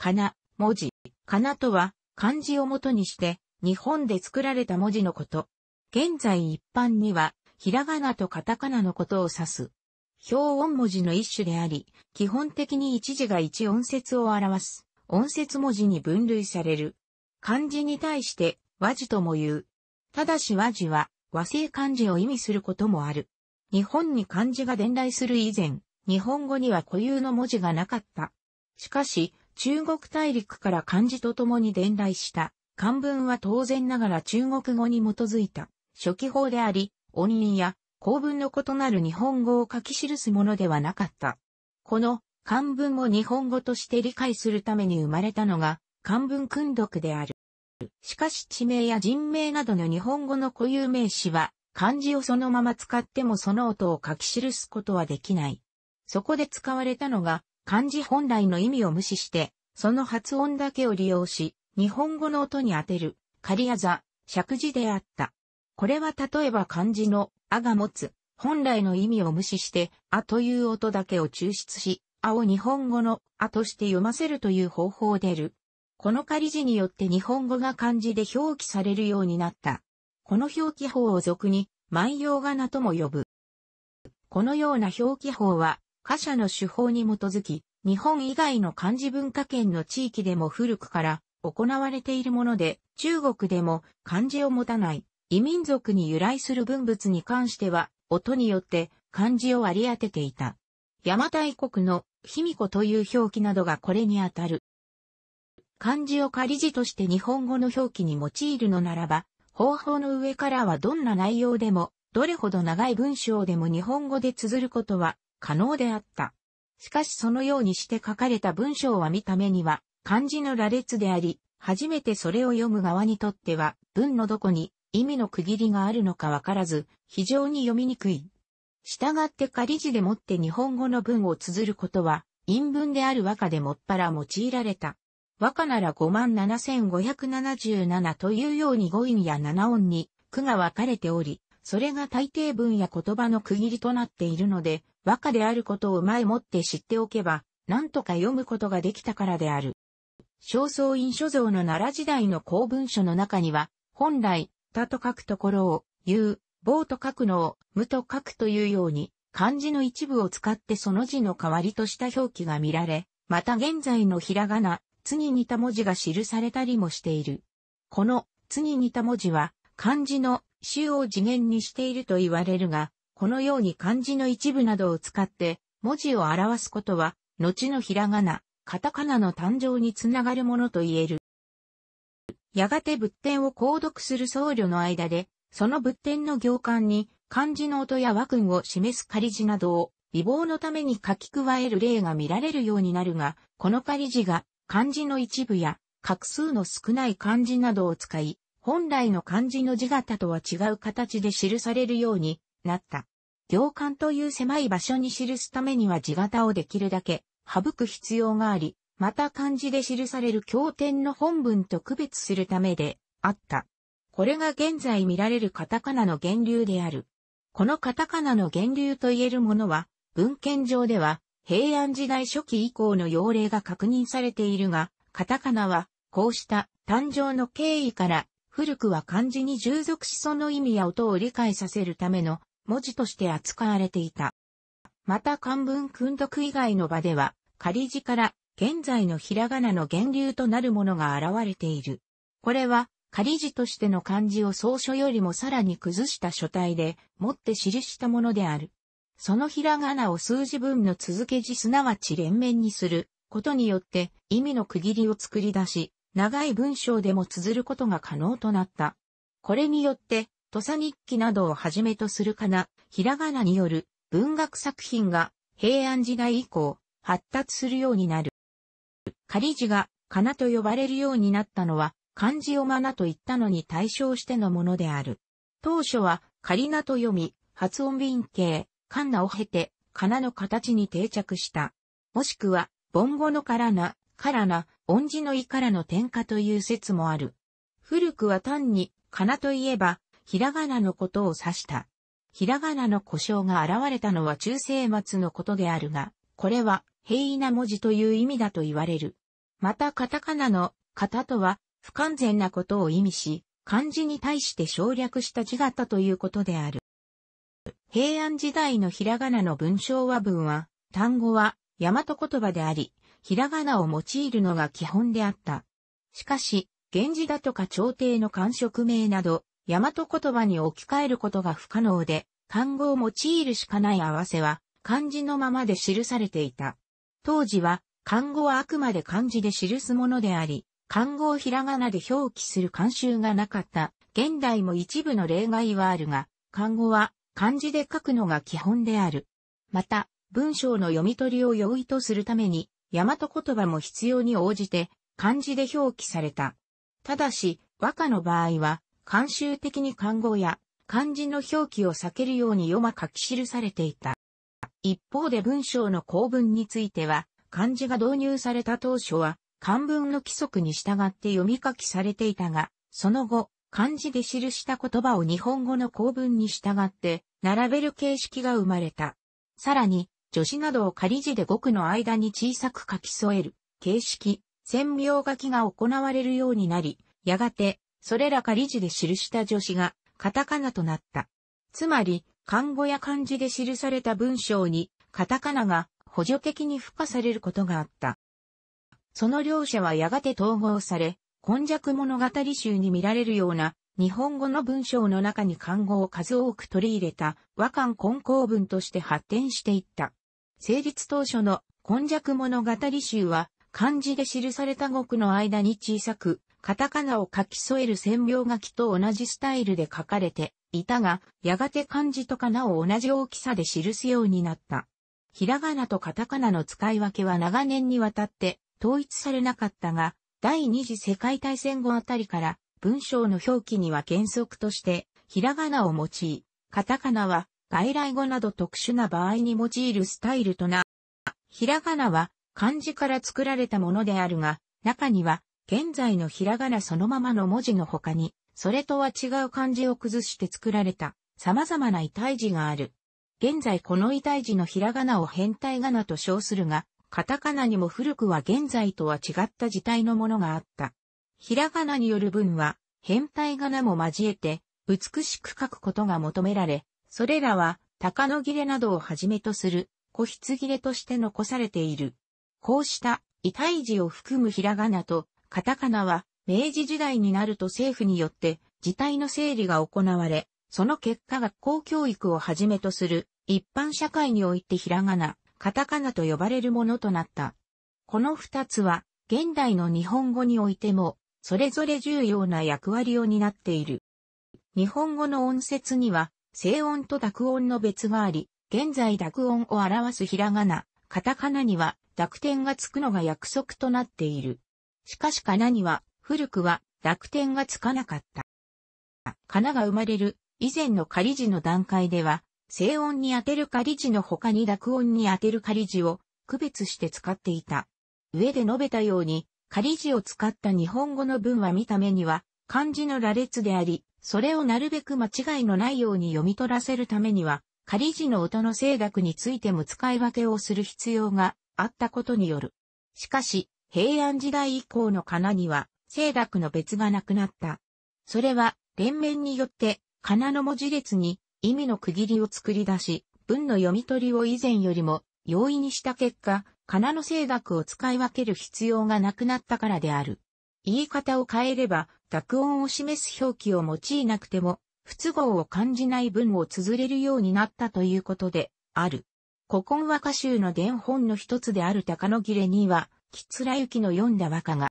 かな、文字。かなとは、漢字をもとにして、日本で作られた文字のこと。現在一般には、ひらがなとカタカナのことを指す。表音文字の一種であり、基本的に一字が一音節を表す。音節文字に分類される。漢字に対して、和字とも言う。ただし和字は、和製漢字を意味することもある。日本に漢字が伝来する以前、日本語には固有の文字がなかった。しかし、中国大陸から漢字と共に伝来した漢文は当然ながら中国語に基づいた初期法であり、音韻や公文の異なる日本語を書き記すものではなかった。この漢文を日本語として理解するために生まれたのが漢文訓読である。しかし地名や人名などの日本語の固有名詞は漢字をそのまま使ってもその音を書き記すことはできない。そこで使われたのが漢字本来の意味を無視して、その発音だけを利用し、日本語の音に当てる、仮やざ、尺字であった。これは例えば漢字の、あが持つ、本来の意味を無視して、あという音だけを抽出し、あを日本語の、あとして読ませるという方法でる。この仮字によって日本語が漢字で表記されるようになった。この表記法を俗に、万葉仮名とも呼ぶ。このような表記法は、貨社の手法に基づき、日本以外の漢字文化圏の地域でも古くから行われているもので、中国でも漢字を持たない異民族に由来する文物に関しては、音によって漢字を割り当てていた。邪馬台国の卑弥呼という表記などがこれにあたる。漢字を仮字として日本語の表記に用いるのならば、方法の上からはどんな内容でも、どれほど長い文章でも日本語で綴ることは可能であった。しかしそのようにして書かれた文章は見た目には漢字の羅列であり、初めてそれを読む側にとっては文のどこに意味の区切りがあるのかわからず、非常に読みにくい。従って仮字でもって日本語の文を綴ることは、陰文である和歌でもっぱら用いられた。和歌なら57,577というように5音や7音に句が分かれており、それが大抵文や言葉の区切りとなっているので、和歌であることを前もって知っておけば、何とか読むことができたからである。正倉院書像の奈良時代の公文書の中には、本来、他と書くところを、言う、某と書くのを、無と書くというように、漢字の一部を使ってその字の代わりとした表記が見られ、また現在のひらがな、つに似た文字が記されたりもしている。この、つに似た文字は、漢字の衆を次元にしていると言われるが、このように漢字の一部などを使って文字を表すことは、後のひらがな、カタカナの誕生につながるものと言える。やがて仏典を購読する僧侶の間で、その仏典の行間に漢字の音や和訓を示す仮字などを美貌のために書き加える例が見られるようになるが、この仮字が漢字の一部や画数の少ない漢字などを使い、本来の漢字の字型とは違う形で記されるようになった。行間という狭い場所に記すためには字型をできるだけ省く必要があり、また漢字で記される経典の本文と区別するためであった。これが現在見られるカタカナの源流である。このカタカナの源流と言えるものは、文献上では平安時代初期以降の用例が確認されているが、カタカナはこうした誕生の経緯から古くは漢字に従属しその意味や音を理解させるための文字として扱われていた。また漢文訓読以外の場では、仮字から現在のひらがなの源流となるものが現れている。これは仮字としての漢字を草書よりもさらに崩した書体で持って記したものである。そのひらがなを数字文の続け字すなわち連綿にすることによって意味の区切りを作り出し、長い文章でも綴ることが可能となった。これによって、土佐日記などをはじめとするかな、ひらがなによる文学作品が平安時代以降発達するようになる。仮字がかなと呼ばれるようになったのは漢字をまなと言ったのに対象してのものである。当初は仮名と読み、発音便形、カンナを経て、カナの形に定着した。もしくは、ボンゴのカラナ、カラナ、恩字の意からの点下という説もある。古くは単に、かなといえば、ひらがなのことを指した。ひらがなの故障が現れたのは中世末のことであるが、これは平易な文字という意味だと言われる。またカタカナの型とは不完全なことを意味し、漢字に対して省略した字型ということである。平安時代のひらがなの文章和文は、単語は大和言葉であり、ひらがなを用いるのが基本であった。しかし、源氏だとか朝廷の官職名など、大和言葉に置き換えることが不可能で、漢語を用いるしかない合わせは、漢字のままで記されていた。当時は、漢語はあくまで漢字で記すものであり、漢語をひらがなで表記する慣習がなかった。現代も一部の例外はあるが、漢語は漢字で書くのが基本である。また、文章の読み取りを容易とするために、大和言葉も必要に応じて漢字で表記された。ただし、和歌の場合は、慣習的に漢語や漢字の表記を避けるように読ま書き記されていた。一方で文章の構文については、漢字が導入された当初は、漢文の規則に従って読み書きされていたが、その後、漢字で記した言葉を日本語の構文に従って、並べる形式が生まれた。さらに、助詞などを仮字で語句の間に小さく書き添える、形式、専用書きが行われるようになり、やがて、それら仮字で記した助詞が、カタカナとなった。つまり、漢語や漢字で記された文章に、カタカナが補助的に付加されることがあった。その両者はやがて統合され、今弱物語集に見られるような、日本語の文章の中に漢語を数多く取り入れた和漢混交文として発展していった。成立当初の今弱物語集は、漢字で記された語句の間に小さく、カタカナを書き添える線描書きと同じスタイルで書かれていたが、やがて漢字とかなを同じ大きさで記すようになった。ひらがなとカタカナの使い分けは長年にわたって統一されなかったが、第二次世界大戦後あたりから文章の表記には原則として、ひらがなを用い、カタカナは外来語など特殊な場合に用いるスタイルとな。ひらがなは漢字から作られたものであるが、中には現在のひらがなそのままの文字の他に、それとは違う漢字を崩して作られた様々な異体字がある。現在この異体字のひらがなを変体仮名と称するが、カタカナにも古くは現在とは違った字体のものがあった。ひらがなによる文は変体仮名も交えて美しく書くことが求められ、それらは、鷹の切れなどをはじめとする、個筆切れとして残されている。こうした、異体字を含むひらがなと、カタカナは、明治時代になると政府によって、字体の整理が行われ、その結果学校教育をはじめとする、一般社会においてひらがな、カタカナと呼ばれるものとなった。この二つは、現代の日本語においても、それぞれ重要な役割を担っている。日本語の音節には、静音と濁音の別があり、現在濁音を表すひらがな、カタカナには濁点がつくのが約束となっている。しかしカナには、古くは濁点がつかなかった。カナが生まれる以前の仮字の段階では、静音に当てる仮字の他に濁音に当てる仮字を区別して使っていた。上で述べたように、仮字を使った日本語の文は見た目には漢字の羅列であり、それをなるべく間違いのないように読み取らせるためには、仮字の音の声楽についても使い分けをする必要があったことによる。しかし、平安時代以降の仮名には、声楽の別がなくなった。それは、連綿によって、仮名の文字列に意味の区切りを作り出し、文の読み取りを以前よりも容易にした結果、仮名の声楽を使い分ける必要がなくなったからである。言い方を変えれば、濁音を示す表記を用いなくても、不都合を感じない文を綴れるようになったということで、ある。古今和歌集の伝本の一つである高野切れには、きつらゆきの読んだ和歌が、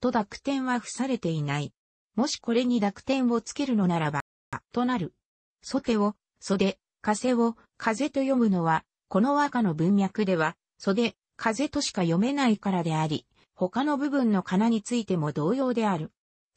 と濁点は付されていない。もしこれに濁点をつけるのならば、となる。ソテを、袖、風を、風と読むのは、この和歌の文脈では、袖、風としか読めないからであり、他の部分の仮名についても同様である。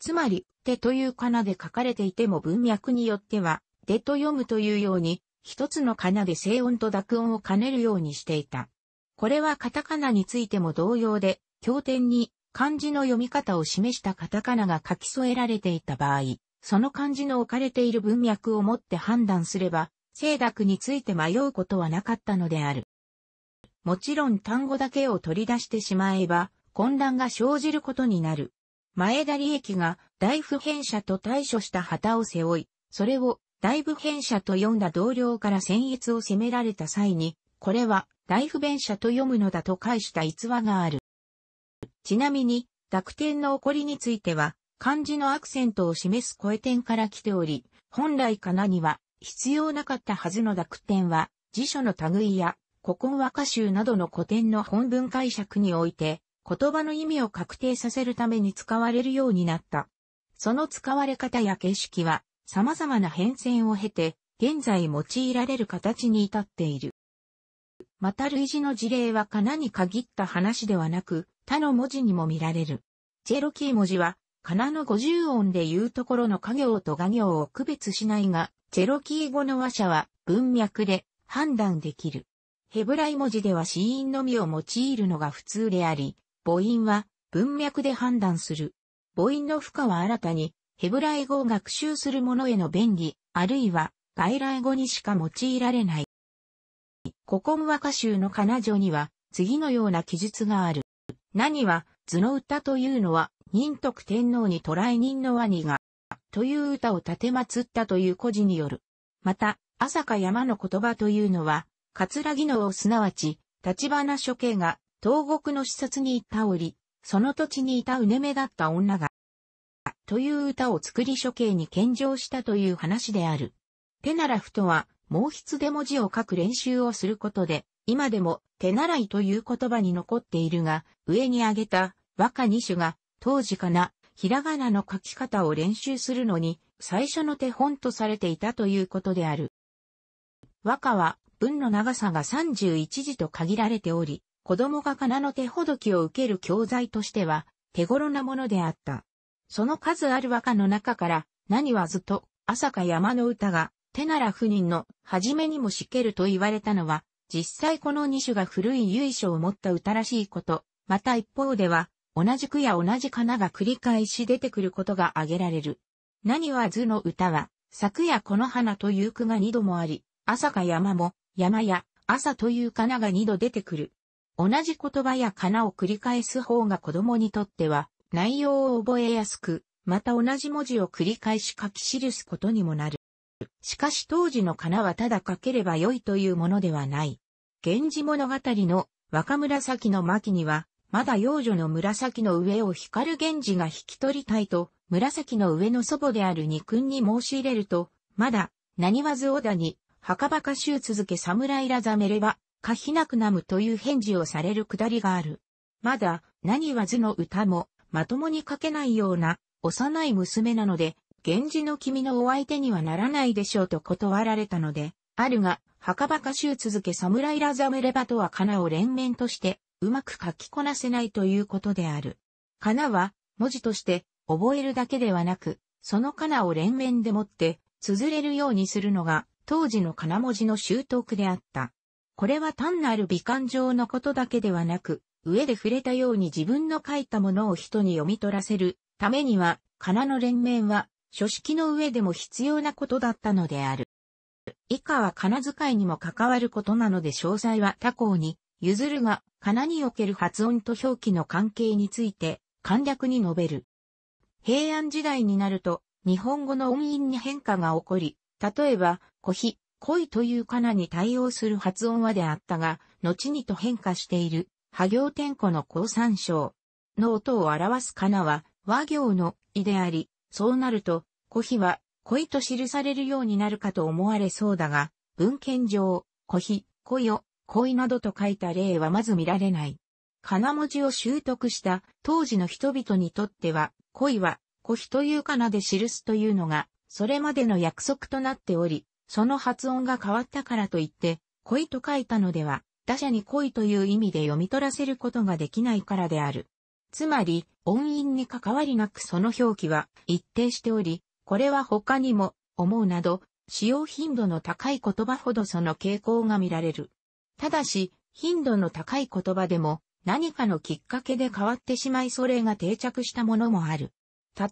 つまり、手というかなで書かれていても文脈によっては、手と読むというように、一つのかなで声音と濁音を兼ねるようにしていた。これはカタカナについても同様で、経典に漢字の読み方を示したカタカナが書き添えられていた場合、その漢字の置かれている文脈をもって判断すれば、清濁について迷うことはなかったのである。もちろん単語だけを取り出してしまえば、混乱が生じることになる。前田利益が大不変者と対処した旗を背負い、それを大不変者と読んだ同僚から先越を責められた際に、これは大不遍者と読むのだと返した逸話がある。ちなみに、濁点の起こりについては、漢字のアクセントを示す声点から来ており、本来かなには必要なかったはずの濁点は、辞書の類や古今和歌集などの古典の本文解釈において、言葉の意味を確定させるために使われるようになった。その使われ方や形式は様々な変遷を経て、現在用いられる形に至っている。また類似の事例はかなに限った話ではなく、他の文字にも見られる。チェロキー文字は、かなの五十音で言うところの家業と画行を区別しないが、チェロキー語の話者は文脈で判断できる。ヘブライ文字では死因のみを用いるのが普通であり、母音は文脈で判断する。母音の負荷は新たにヘブライ語を学習する者への便宜、あるいは外来語にしか用いられない。古今和歌集の彼女には次のような記述がある。何は図の歌というのは仁徳天皇に捕らえ人のワニが、という歌を立てまつったという故事による。また、朝か山の言葉というのは、葛城のすなわち、立花処刑が東国の視察に行った折、その土地にいたうねめだった女が、という歌を作り処刑に献上したという話である。手習ふとは、毛筆で文字を書く練習をすることで、今でも手習いという言葉に残っているが、上に挙げた和歌二種が、当時かな、ひらがなの書き方を練習するのに、最初の手本とされていたということである。和歌は文の長さが31字と限られており、子供が仮名の手ほどきを受ける教材としては、手頃なものであった。その数ある和歌の中から、何はずと、朝か山の歌が、手なら不人の、初めにもしけると言われたのは、実際この二種が古い由緒を持った歌らしいこと、また一方では、同じ句や同じ仮名が繰り返し出てくることが挙げられる。何は図の歌は、昨夜この花という句が二度もあり、朝か山も、山や朝という仮名が二度出てくる。同じ言葉や仮名を繰り返す方が子供にとっては内容を覚えやすく、また同じ文字を繰り返し書き記すことにもなる。しかし当時の仮名はただ書ければ良いというものではない。源氏物語の若紫の巻には、まだ幼女の紫の上を光源氏が引き取りたいと、紫の上の祖母である二君に申し入れると、まだ、何わず織田に、墓場歌集続け侍らざめれば、かひなくなむという返事をされるくだりがある。まだ、何は図の歌も、まともに書けないような、幼い娘なので、源氏の君のお相手にはならないでしょうと断られたので、あるが、墓場歌集続け侍らざめればとはかなを連綿として、うまく書きこなせないということである。かなは、文字として、覚えるだけではなく、そのかなを連綿でもって、綴れるようにするのが、当時のかな文字の習得であった。これは単なる美観上のことだけではなく、上で触れたように自分の書いたものを人に読み取らせるためには、仮名の連綿は、書式の上でも必要なことだったのである。以下は仮名遣いにも関わることなので詳細は他行に譲るが、仮名における発音と表記の関係について簡略に述べる。平安時代になると、日本語の音韻に変化が起こり、例えば、古ヒ、恋というかなに対応する発音はであったが、後にと変化している、破行天庫の降参照。の音を表すかなは、和行の意であり、そうなると、古碑は恋と記されるようになるかと思われそうだが、文献上、古碑、恋を、恋などと書いた例はまず見られない。かな文字を習得した当時の人々にとっては、恋は、古碑というかなで記すというのが、それまでの約束となっており、その発音が変わったからといって、恋と書いたのでは、打者に恋という意味で読み取らせることができないからである。つまり、音韻に関わりなくその表記は一定しており、これは他にも、思うなど、使用頻度の高い言葉ほどその傾向が見られる。ただし、頻度の高い言葉でも、何かのきっかけで変わってしまいそれが定着したものもある。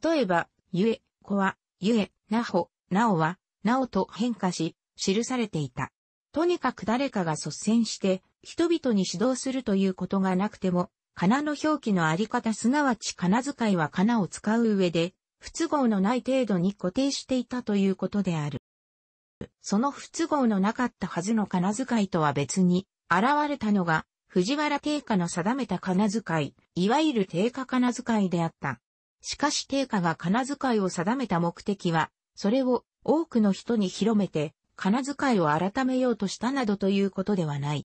例えば、ゆえ、こは、ゆえ、なほ、なおは、なおと変化し、記されていた。とにかく誰かが率先して、人々に指導するということがなくても、かなの表記のあり方すなわちかな遣いはかなを使う上で、不都合のない程度に固定していたということである。その不都合のなかったはずのかな遣いとは別に、現れたのが、藤原定家の定めたかな遣い、いわゆる定家かな遣いであった。しかし定家がかな遣いを定めた目的は、それを多くの人に広めて、金遣いを改めようとしたなどということではない。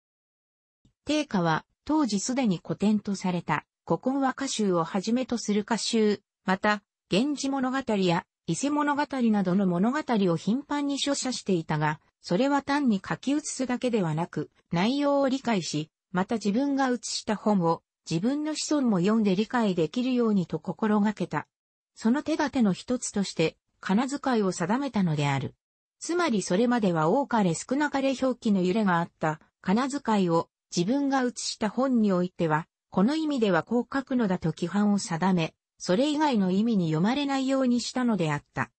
定価は、当時すでに古典とされた、古今和歌集をはじめとする歌集、また、源氏物語や伊勢物語などの物語を頻繁に書写していたが、それは単に書き写すだけではなく、内容を理解し、また自分が写した本を自分の子孫も読んで理解できるようにと心がけた。その手立ての一つとして、金遣いを定めたのである。つまりそれまでは多かれ少なかれ表記の揺れがあった金遣いを自分が写した本においては、この意味ではこう書くのだと規範を定め、それ以外の意味に読まれないようにしたのであった。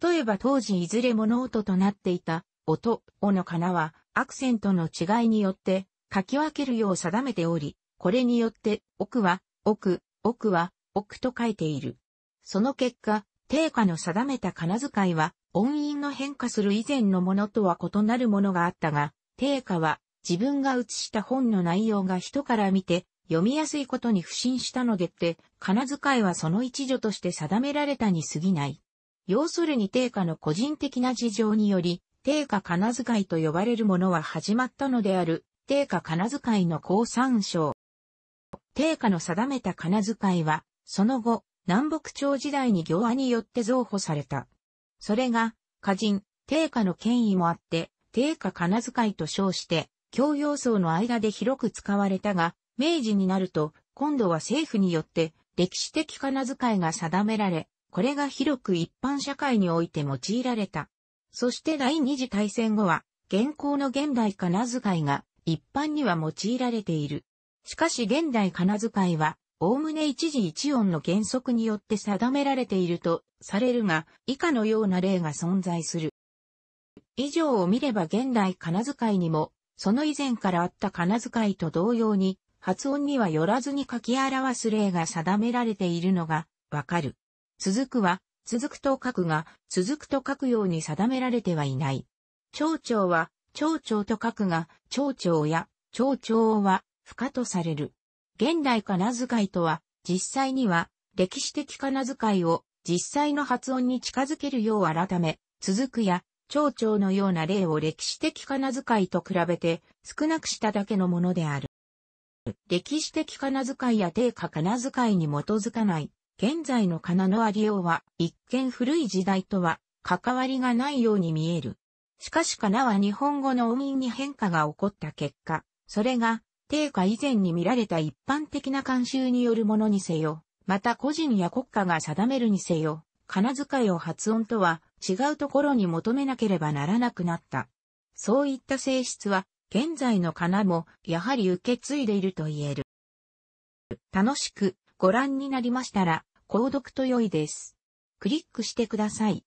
例えば当時いずれ物音となっていた音、おのかなはアクセントの違いによって書き分けるよう定めており、これによって奥は奥、奥は奥と書いている。その結果、定価の定めた金遣いは、音韻の変化する以前のものとは異なるものがあったが、定価は自分が写した本の内容が人から見て読みやすいことに不信したのでって、金遣いはその一助として定められたに過ぎない。要するに定価の個人的な事情により、定価金遣いと呼ばれるものは始まったのである、定価金遣いの高参章。定価の定めた金遣いは、その後、南北朝時代に行和によって増補された。それが、歌人、定家の権威もあって、定家金遣いと称して、教養層の間で広く使われたが、明治になると、今度は政府によって歴史的金遣いが定められ、これが広く一般社会において用いられた。そして第二次大戦後は、現行の現代金遣いが一般には用いられている。しかし現代金遣いはおおむね一時一音の原則によって定められているとされるが、以下のような例が存在する。以上を見れば現代仮名遣いにも、その以前からあった仮名遣いと同様に、発音にはよらずに書き表す例が定められているのがわかる。続くは、続くと書くが、続くと書くように定められてはいない。蝶々は、蝶々と書くが、蝶々や、蝶々は、不可とされる。現代仮名遣いとは、実際には、歴史的仮名遣いを実際の発音に近づけるよう改め、続くや、蝶々のような例を歴史的仮名遣いと比べて少なくしただけのものである。歴史的仮名遣いや定価仮名遣いに基づかない、現在の仮名のありようは、一見古い時代とは関わりがないように見える。しかし仮名は日本語の音韻に変化が起こった結果、それが定価以前に見られた一般的な慣習によるものにせよ、また個人や国家が定めるにせよ、金遣いを発音とは違うところに求めなければならなくなった。そういった性質は、現在の金もやはり受け継いでいると言える。楽しくご覧になりましたら、購読と良いです。クリックしてください。